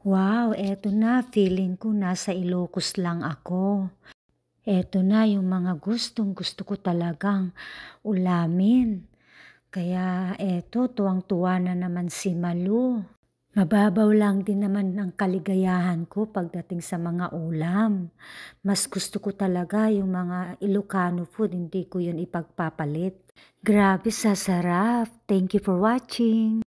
Wow, eto na, feeling ko nasa Ilocos lang ako. Eto na yung mga gustong gusto ko talagang ulamin. Kaya eto, tuwang-tuwa na naman si Malu. Mababaw lang din naman ang kaligayahan ko pagdating sa mga ulam. Mas gusto ko talaga yung mga Ilocano food, hindi ko yun ipagpapalit. Grabe sa sarap. Thank you for watching.